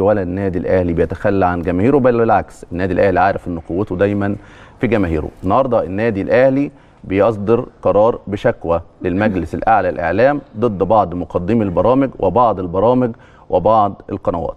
ولا النادي الاهلي بيتخلى عن جماهيره بل بالعكس النادي الاهلي عارف ان قوته دايما في جماهيره النهارده النادي الاهلي بيصدر قرار بشكوى للمجلس الاعلى للاعلام ضد بعض مقدمي البرامج وبعض البرامج وبعض القنوات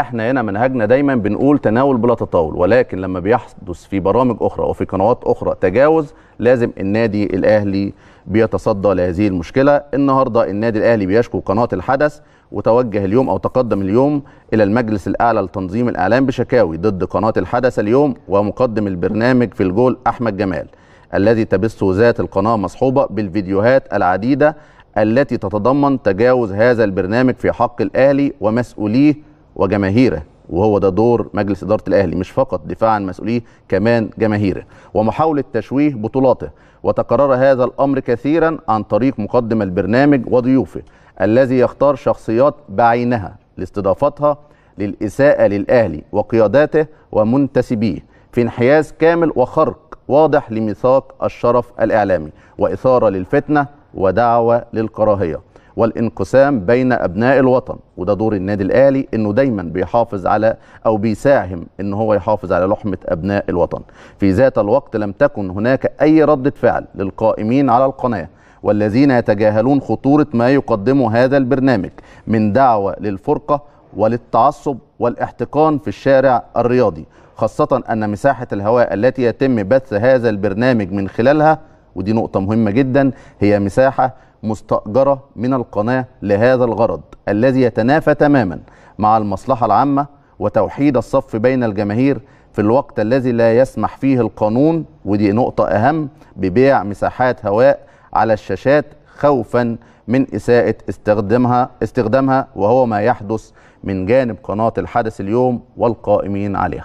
احنا هنا منهجنا دايما بنقول تناول بلا تطاول ولكن لما بيحدث في برامج اخرى وفي قنوات اخرى تجاوز لازم النادي الاهلي بيتصدى لهذه المشكله النهارده النادي الاهلي بيشكو قناه الحدث وتوجه اليوم او تقدم اليوم الى المجلس الاعلى لتنظيم الاعلام بشكاوي ضد قناه الحدث اليوم ومقدم البرنامج في الجول احمد جمال الذي تبث ذات القناه مصحوبه بالفيديوهات العديده التي تتضمن تجاوز هذا البرنامج في حق الاهلي ومسؤوليه وجماهيره وهو ده دور مجلس اداره الاهلي مش فقط دفاع عن مسؤوليه كمان جماهيره ومحاوله تشويه بطولاته وتكرر هذا الامر كثيرا عن طريق مقدم البرنامج وضيوفه الذي يختار شخصيات بعينها لاستضافتها للاساءه للاهلي وقياداته ومنتسبيه في انحياز كامل وخرق واضح لميثاق الشرف الاعلامي واثاره للفتنه ودعوه للكراهيه والانقسام بين أبناء الوطن وده دور النادي الأهلي أنه دايما بيحافظ على أو بيساهم أن هو يحافظ على لحمة أبناء الوطن في ذات الوقت لم تكن هناك أي ردة فعل للقائمين على القناة والذين يتجاهلون خطورة ما يقدمه هذا البرنامج من دعوة للفرقة وللتعصب والاحتقان في الشارع الرياضي خاصة أن مساحة الهواء التي يتم بث هذا البرنامج من خلالها ودي نقطة مهمة جدا هي مساحة مستأجرة من القناة لهذا الغرض الذي يتنافى تماما مع المصلحة العامة وتوحيد الصف بين الجماهير في الوقت الذي لا يسمح فيه القانون ودي نقطة أهم ببيع مساحات هواء على الشاشات خوفا من إساءة استخدامها استخدامها وهو ما يحدث من جانب قناة الحدث اليوم والقائمين عليها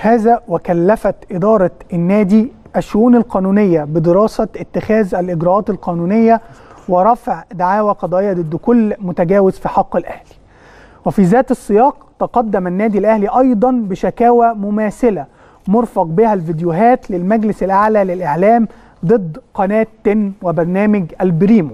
هذا وكلفت إدارة النادي الشؤون القانونية بدراسة اتخاذ الإجراءات القانونية ورفع دعاوى قضائية ضد كل متجاوز في حق الأهلي وفي ذات السياق تقدم النادي الأهلي أيضا بشكاوى مماثلة مرفق بها الفيديوهات للمجلس الأعلى للإعلام ضد قناة تن وبرنامج البريمو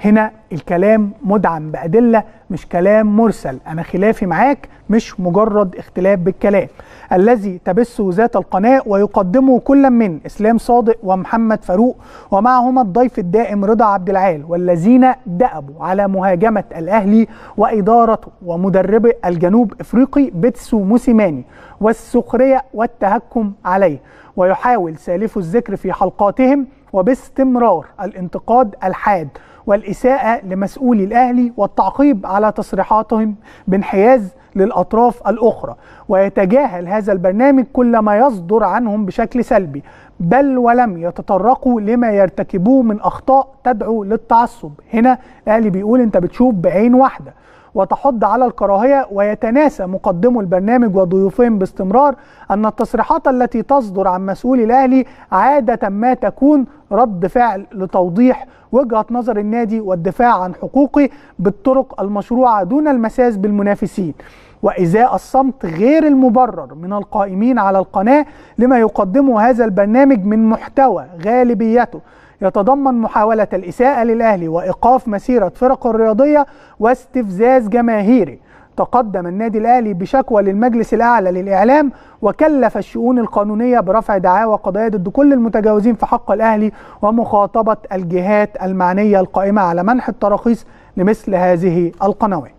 هنا الكلام مدعم بأدلة مش كلام مرسل أنا خلافي معاك مش مجرد اختلاف بالكلام الذي تبثه ذات القناة ويقدمه كل من إسلام صادق ومحمد فاروق ومعهما الضيف الدائم رضا عبد العال والذين دأبوا على مهاجمة الأهلي وإدارته ومدرب الجنوب إفريقي بيتسو موسيماني والسخرية والتهكم عليه ويحاول سالف الذكر في حلقاتهم وباستمرار الانتقاد الحاد والإساءة لمسؤولي الأهلي والتعقيب على تصريحاتهم بانحياز للأطراف الأخرى ويتجاهل هذا البرنامج كل ما يصدر عنهم بشكل سلبي بل ولم يتطرقوا لما يرتكبوه من أخطاء تدعو للتعصب هنا الأهلي بيقول أنت بتشوف بعين واحدة وتحض على الكراهية ويتناسى مقدمو البرنامج وضيوفهم باستمرار أن التصريحات التي تصدر عن مسؤول الأهلي عادة ما تكون رد فعل لتوضيح وجهة نظر النادي والدفاع عن حقوقه بالطرق المشروعة دون المساس بالمنافسين وإزاء الصمت غير المبرر من القائمين على القناة لما يقدمه هذا البرنامج من محتوى غالبيته يتضمن محاولة الإساءة للأهلي وإيقاف مسيرة فرقه الرياضية واستفزاز جماهيري تقدم النادي الأهلي بشكوى للمجلس الأعلى للإعلام وكلف الشؤون القانونية برفع دعاوى قضايا ضد كل المتجاوزين في حق الأهلي ومخاطبة الجهات المعنية القائمة على منح التراخيص لمثل هذه القنوات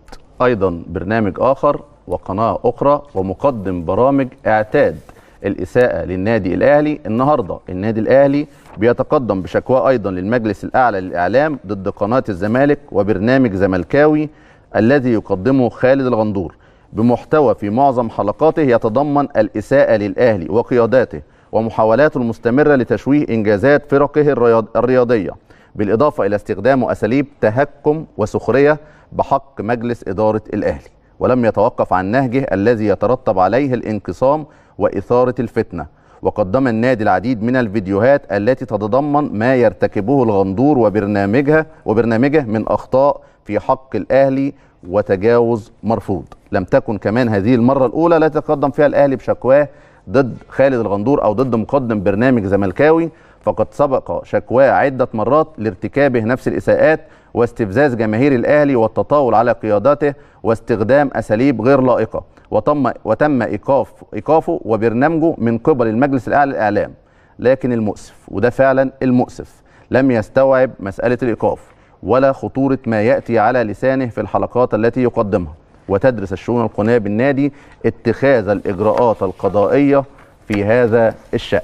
أيضا برنامج آخر وقناة أخرى ومقدم برامج اعتاد الإساءة للنادي الأهلي النهاردة النادي الأهلي بيتقدم بشكوى أيضا للمجلس الأعلى للإعلام ضد قناة الزمالك وبرنامج زملكاوي الذي يقدمه خالد الغندور بمحتوى في معظم حلقاته يتضمن الإساءة للأهلي وقياداته ومحاولاته المستمرة لتشويه إنجازات فرقه الرياضية بالإضافة إلى استخدام أساليب تهكم وسخرية بحق مجلس إدارة الأهلي ولم يتوقف عن نهجه الذي يترتب عليه الانقسام وإثارة الفتنة وقدم النادي العديد من الفيديوهات التي تتضمن ما يرتكبه الغندور وبرنامجها وبرنامجه من أخطاء في حق الأهلي وتجاوز مرفوض لم تكن كمان هذه المرة الأولى لا تقدم فيها الأهلي بشكواه ضد خالد الغندور أو ضد مقدم برنامج زملكاوي فقد سبق شكواه عدة مرات لارتكابه نفس الإساءات واستفزاز جماهير الأهلي والتطاول على قيادته واستخدام أساليب غير لائقة وتم وتم إيقاف إيقافه وبرنامجه من قبل المجلس الأعلى للإعلام لكن المؤسف وده فعلا المؤسف لم يستوعب مسألة الإيقاف ولا خطورة ما يأتي على لسانه في الحلقات التي يقدمها وتدرس الشؤون القناه بالنادي اتخاذ الإجراءات القضائية في هذا الشأن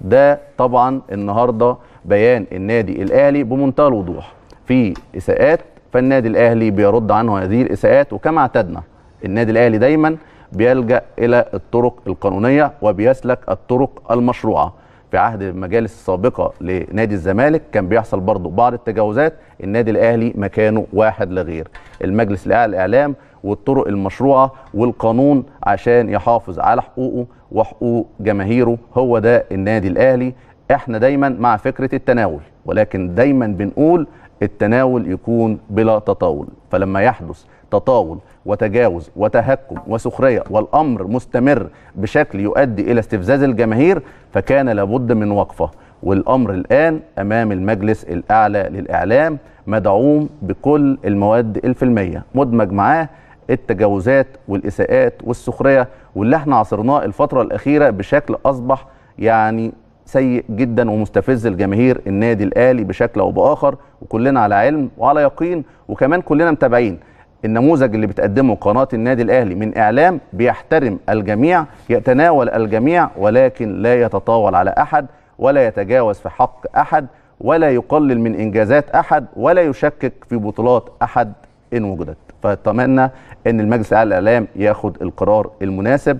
ده طبعا النهاردة بيان النادي الأهلي بمنتهى الوضوح في اساءات فالنادي الاهلي بيرد عنه هذه الاساءات وكما اعتدنا النادي الاهلي دايما بيلجا الى الطرق القانونيه وبيسلك الطرق المشروعه في عهد المجالس السابقه لنادي الزمالك كان بيحصل برضه بعض التجاوزات النادي الاهلي مكانه واحد لا غير المجلس الاعلى الاعلام والطرق المشروعه والقانون عشان يحافظ على حقوقه وحقوق جماهيره هو ده النادي الاهلي احنا دايما مع فكره التناول ولكن دايما بنقول التناول يكون بلا تطاول فلما يحدث تطاول وتجاوز وتهكم وسخرية والأمر مستمر بشكل يؤدي إلى استفزاز الجماهير فكان لابد من وقفة والأمر الآن أمام المجلس الأعلى للإعلام مدعوم بكل المواد الفيلمية مدمج معاه التجاوزات والإساءات والسخرية واللي احنا عصرناه الفترة الأخيرة بشكل أصبح يعني سيء جدا ومستفز لجماهير النادي الاهلي بشكل او باخر وكلنا على علم وعلى يقين وكمان كلنا متابعين النموذج اللي بتقدمه قناه النادي الاهلي من اعلام بيحترم الجميع يتناول الجميع ولكن لا يتطاول على احد ولا يتجاوز في حق احد ولا يقلل من انجازات احد ولا يشكك في بطولات احد ان وجدت فاتمنى ان المجلس الاعلى للاعلام ياخد القرار المناسب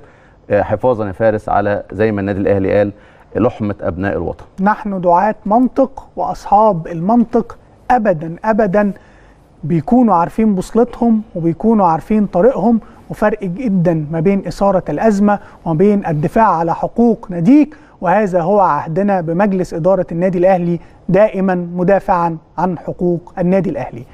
آه، حفاظا يا فارس على زي ما النادي الاهلي قال لحمة أبناء الوطن نحن دعاة منطق وأصحاب المنطق أبدا أبدا بيكونوا عارفين بوصلتهم وبيكونوا عارفين طريقهم وفرق جدا ما بين إثارة الأزمة وما بين الدفاع على حقوق ناديك وهذا هو عهدنا بمجلس إدارة النادي الأهلي دائما مدافعا عن حقوق النادي الأهلي